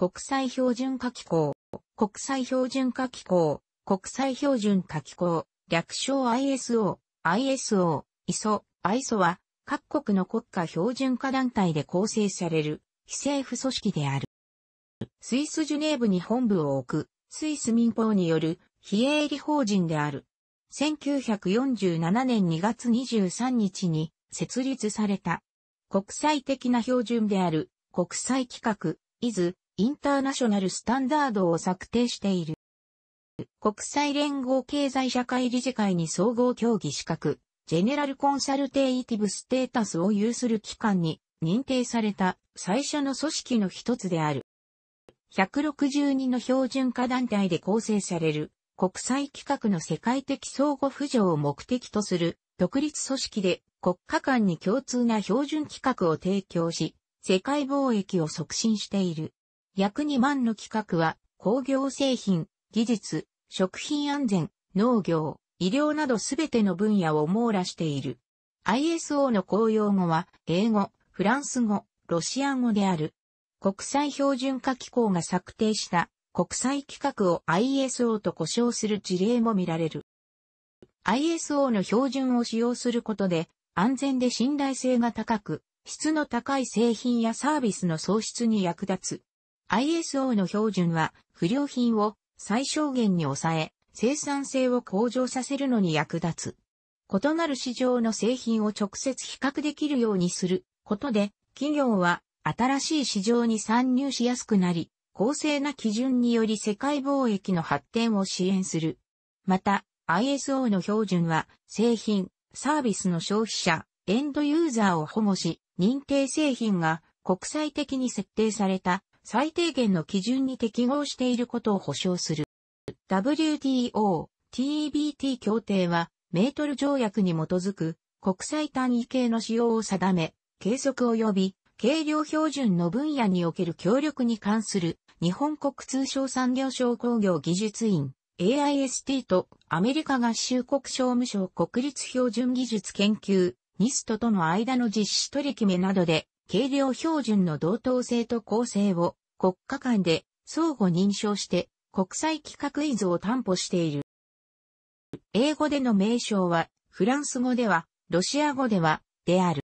国際標準化機構、国際標準化機構、国際標準化機構、略称 ISO、ISO、ISO、ISO は各国の国家標準化団体で構成される非政府組織である。スイスジュネーブに本部を置く、スイス民法による非営利法人である。1947年2月23日に設立された。国際的な標準である国際規格、イズ、インターナショナルスタンダードを策定している。国際連合経済社会理事会に総合協議資格、ジェネラルコンサルテイティブステータスを有する機関に認定された最初の組織の一つである。162の標準化団体で構成される国際規格の世界的相互扶助を目的とする独立組織で国家間に共通な標準規格を提供し、世界貿易を促進している。約2万の企画は、工業製品、技術、食品安全、農業、医療などすべての分野を網羅している。ISO の公用語は、英語、フランス語、ロシア語である。国際標準化機構が策定した国際規格を ISO と呼称する事例も見られる。ISO の標準を使用することで、安全で信頼性が高く、質の高い製品やサービスの創出に役立つ ISO の標準は不良品を最小限に抑え、生産性を向上させるのに役立つ。異なる市場の製品を直接比較できるようにすることで、企業は新しい市場に参入しやすくなり、公正な基準により世界貿易の発展を支援する。また、ISO の標準は製品、サービスの消費者、エンドユーザーを保護し、認定製品が国際的に設定された最低限の基準に適合していることを保証する。WTO、TBT 協定は、メートル条約に基づく国際単位系の使用を定め、計測及び計量標準の分野における協力に関する日本国通商産業省工業技術院 AIST とアメリカ合衆国商務省国立標準技術研究 NIST との間の実施取り決めなどで軽量標準の同等性と構成を国家間で相互認証して国際規格依存を担保している。英語での名称は、フランス語では、ロシア語では、である。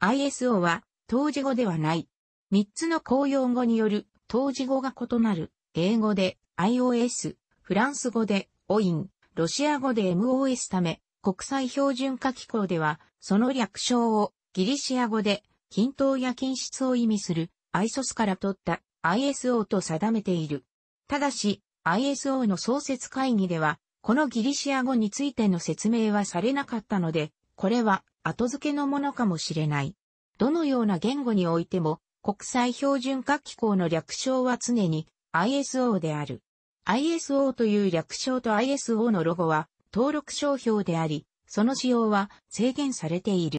ISO は、当時語ではない。三つの公用語による当時語が異なる。英語で iOS、フランス語で OIN、ロシア語で MOS ため、国際標準化機構では、その略称をギリシア語で均等や均質を意味する ISOS から取った ISO と定めている。ただし、ISO の創設会議では、このギリシア語についての説明はされなかったので、これは後付けのものかもしれない。どのような言語においても、国際標準化機構の略称は常に ISO である。ISO という略称と ISO のロゴは登録商標であり、その使用は制限されている。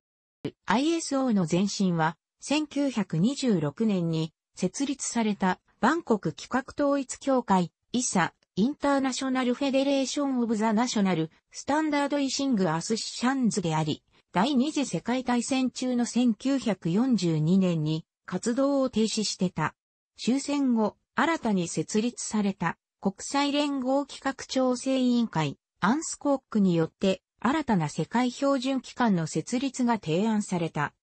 ISO の前身は、1926年に設立されたバンコク企画統一協会、ISA、インターナショナルフェデレーション・オブ・ザ・ナショナル・スタンダード・イシング・アスシャンズであり、第二次世界大戦中の1942年に活動を停止してた。終戦後、新たに設立された国際連合企画調整委員会、アンスコックによって新たな世界標準機関の設立が提案された。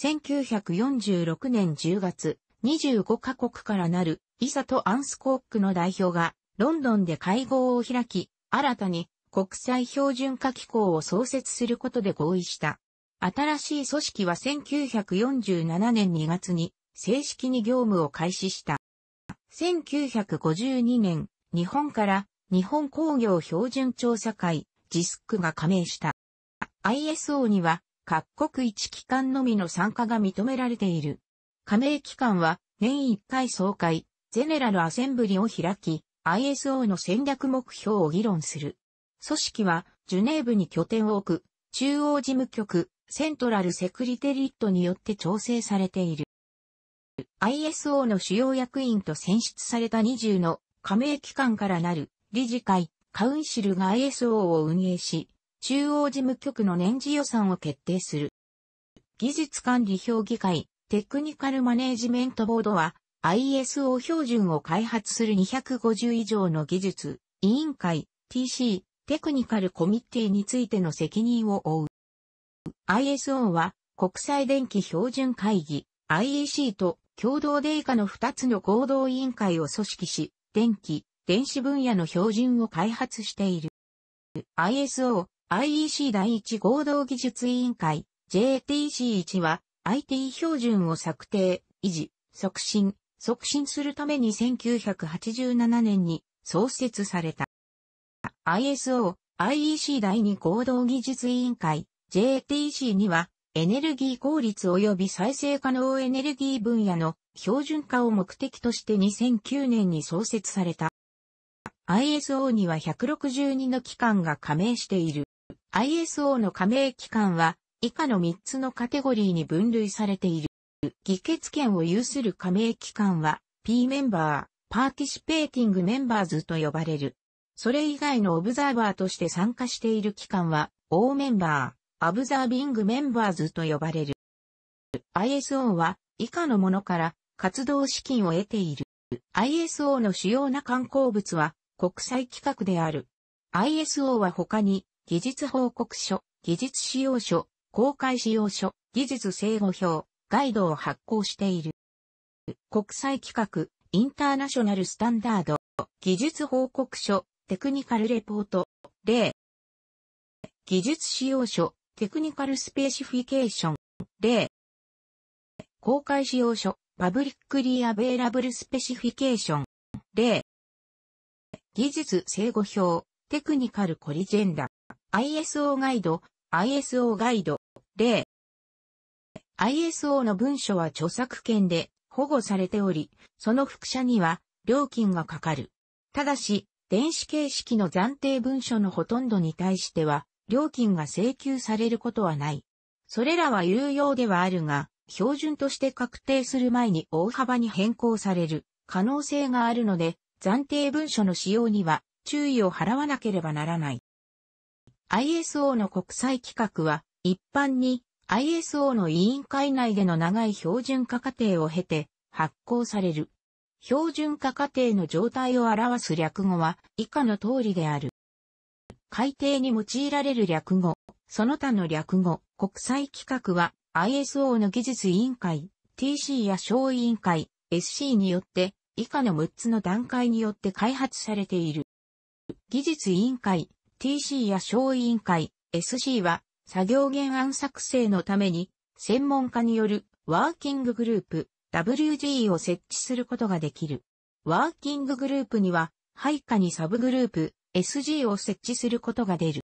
1946年10月、25カ国からなるイサとアンスコックの代表がロンドンで会合を開き、新たに国際標準化機構を創設することで合意した。新しい組織は1947年2月に正式に業務を開始した。1952年、日本から日本工業標準調査会ジスクが加盟した。ISO には各国一機関のみの参加が認められている。加盟機関は年1回総会、ゼネラルアセンブリを開き、ISO の戦略目標を議論する。組織はジュネーブに拠点を置く中央事務局セントラルセクリテリットによって調整されている。ISO の主要役員と選出された20の加盟機関からなる理事会カウンシルが ISO を運営し、中央事務局の年次予算を決定する。技術管理評議会、テクニカルマネージメントボードは、ISO 標準を開発する250以上の技術、委員会、TC、テクニカルコミッティについての責任を負う。ISO は、国際電気標準会議、IEC と共同で以下の2つの合同委員会を組織し、電気、電子分野の標準を開発している。ISO、IEC 第1合同技術委員会、JTC1 は IT 標準を策定、維持、促進、促進するために1987年に創設された。ISO、IEC 第2合同技術委員会 JTC にはエネルギー効率及び再生可能エネルギー分野の標準化を目的として2009年に創設された。ISO には162の機関が加盟している。ISO の加盟機関は以下の3つのカテゴリーに分類されている。議決権を有する加盟機関は P メンバー、パーティシペーティングメンバーズと呼ばれる。それ以外のオブザーバーとして参加している機関は O メンバー、アブザービングメンバーズと呼ばれる。ISO は以下のものから活動資金を得ている。ISO の主要な観光物は国際規格である。ISO は他に、技術報告書、技術使用書、公開使用書、技術整合表、ガイドを発行している。国際規格、インターナショナルスタンダード、技術報告書、テクニカルレポート、例。技術使用書、テクニカルスペシフィケーション、例。公開使用書、パブリックリアベイラブルスペシフィケーション、例。技術正誤表、テクニカルコリジェンダ、ISO ガイド、ISO ガイド、例。ISO の文書は著作権で保護されており、その複写には料金がかかる。ただし、電子形式の暫定文書のほとんどに対しては、料金が請求されることはない。それらは有用ではあるが、標準として確定する前に大幅に変更される可能性があるので、暫定文書の使用には注意を払わなければならない。ISO の国際規格は一般に ISO の委員会内での長い標準化過程を経て発行される。標準化過程の状態を表す略語は以下の通りである。改定に用いられる略語、その他の略語、国際規格は ISO の技術委員会、TC や小委員会、SC によって以下の6つの段階によって開発されている。技術委員会、TC や小委員会、SC は作業原案作成のために専門家によるワーキンググループ WG を設置することができる。ワーキンググループには配下にサブグループ SG を設置することが出る。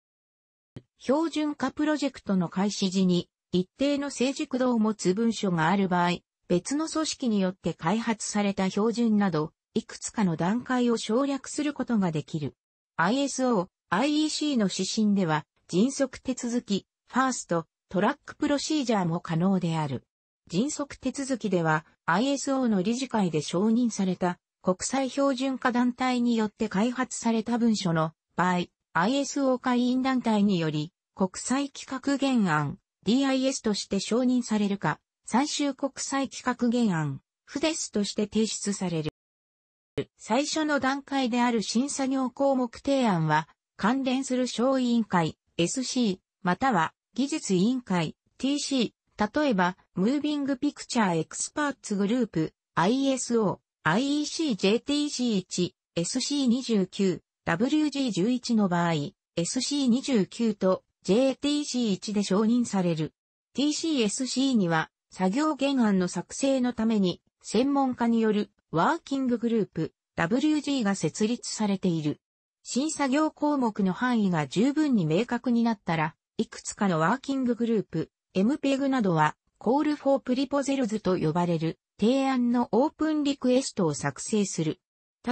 標準化プロジェクトの開始時に一定の成熟度を持つ文書がある場合、別の組織によって開発された標準など、いくつかの段階を省略することができる。ISO、IEC の指針では、迅速手続き、ファースト、トラックプロシージャーも可能である。迅速手続きでは、ISO の理事会で承認された国際標準化団体によって開発された文書の場合、ISO 会員団体により国際規格原案 DIS として承認されるか、最終国際企画原案、フデスとして提出される。最初の段階である審査業項目提案は、関連する小委員会 SC、または技術委員会 TC、例えば、ムービングピクチャーエクスパーツグループ ISO、IEC-JTC1、SC29、WG11 の場合、SC29 と JTC1 で承認される。TCSC には作業原案の作成のために、専門家によるワーキンググループ WG が設立されている。新作業項目の範囲が十分に明確になったら、いくつかのワーキンググループ、MPEG などは、Call for p r ゼ p o s a l s と呼ばれる提案のオープンリクエストを作成する。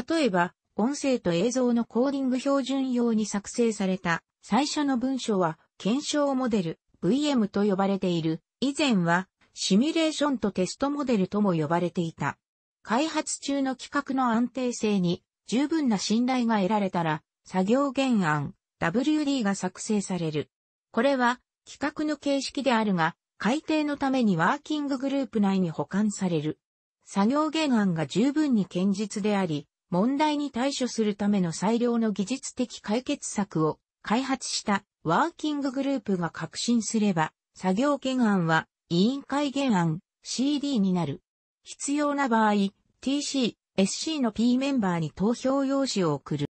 例えば、音声と映像のコーディング標準用に作成された最初の文章は検証モデル VM と呼ばれている。以前はシミュレーションとテストモデルとも呼ばれていた。開発中の企画の安定性に十分な信頼が得られたら、作業原案 WD が作成される。これは企画の形式であるが、改定のためにワーキンググループ内に保管される。作業原案が十分に堅実であり、問題に対処するための最良の技術的解決策を開発したワーキンググループが革新すれば、作業原案は委員会原案 CD になる。必要な場合、TC、SC の P メンバーに投票用紙を送る。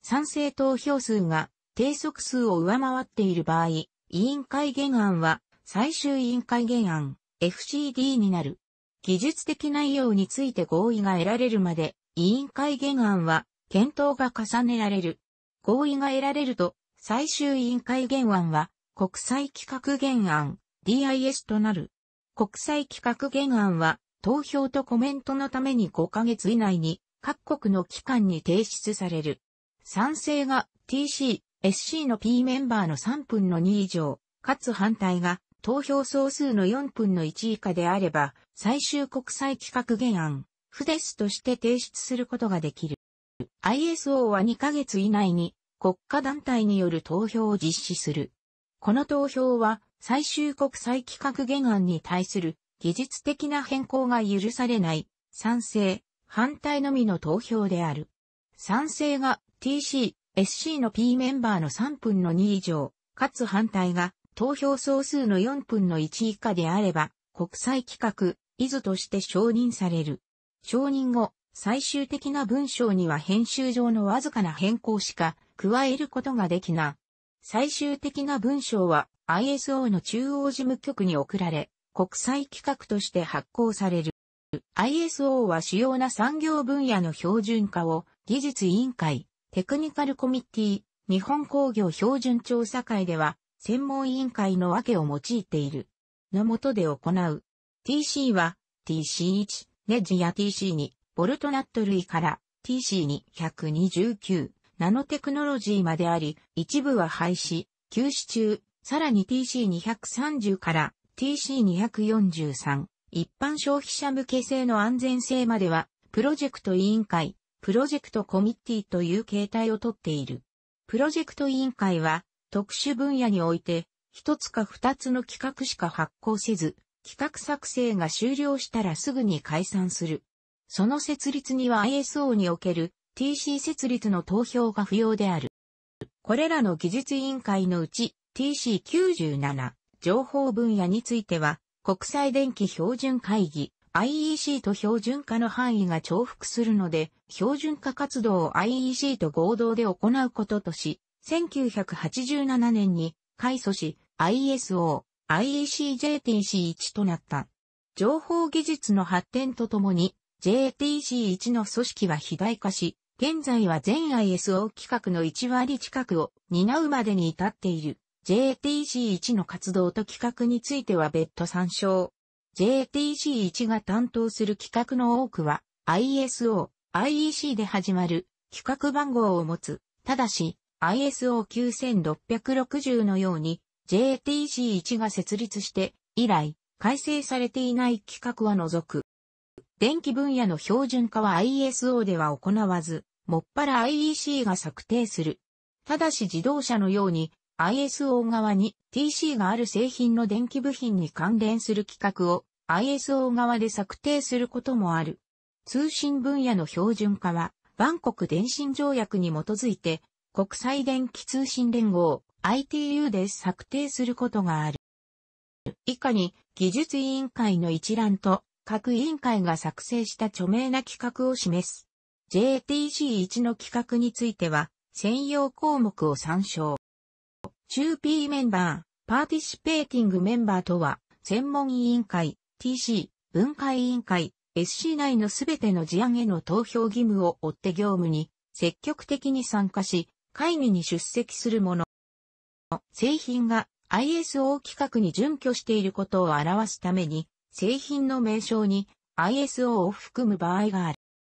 賛成投票数が定速数を上回っている場合、委員会原案は最終委員会原案 FCD になる。技術的内容について合意が得られるまで、委員会原案は検討が重ねられる。合意が得られると、最終委員会原案は国際規格原案 DIS となる。国際企画原案は、投票とコメントのために5ヶ月以内に各国の機関に提出される。賛成が TC、SC の P メンバーの3分の2以上、かつ反対が投票総数の4分の1以下であれば、最終国際企画原案、フデスとして提出することができる。ISO は2ヶ月以内に国家団体による投票を実施する。この投票は最終国際規格原案に対する技術的な変更が許されない賛成、反対のみの投票である。賛成が TC、SC の P メンバーの3分の2以上、かつ反対が投票総数の4分の1以下であれば、国際規格、イズとして承認される。承認後、最終的な文章には編集上のわずかな変更しか加えることができない。最終的な文章は ISO の中央事務局に送られ、国際規格として発行される。ISO は主要な産業分野の標準化を技術委員会、テクニカルコミッティ、日本工業標準調査会では専門委員会の分けを用いている。のもとで行う。TC は TC1、ネジや TC2、ボルトナット類から TC229、ナノテクノロジーまであり、一部は廃止、休止中、さらに TC230 から TC243、一般消費者向け性の安全性までは、プロジェクト委員会、プロジェクトコミッティという形態をとっている。プロジェクト委員会は、特殊分野において、一つか二つの企画しか発行せず、企画作成が終了したらすぐに解散する。その設立には ISO における TC 設立の投票が不要である。これらの技術委員会のうち TC97 情報分野については国際電気標準会議 IEC と標準化の範囲が重複するので標準化活動を IEC と合同で行うこととし1987年に改組し ISO、IEC-JTC1 となった。情報技術の発展とともに JTC1 の組織は肥大化し、現在は全 ISO 規格の1割近くを担うまでに至っている。JTC1 の活動と企画については別途参照。JTC1 が担当する企画の多くは ISO、IEC で始まる企画番号を持つ。ただし、ISO9660 のように JTC1 が設立して以来改正されていない規格は除く。電気分野の標準化は ISO では行わず、もっぱら IEC が策定する。ただし自動車のように ISO 側に TC がある製品の電気部品に関連する規格を ISO 側で策定することもある。通信分野の標準化は、万国電信条約に基づいて、国際電気通信連合 ITU で策定することがある。以下に、技術委員会の一覧と、各委員会が作成した著名な企画を示す。JTC1 の企画については、専用項目を参照。中 P メンバー、パーティシペーティングメンバーとは、専門委員会、TC、分解委員会、SC 内のすべての事案への投票義務を負って業務に積極的に参加し、会議に出席するもの。製品が ISO 規格に準拠していることを表すために、製品の名称に ISO を含む場合がある。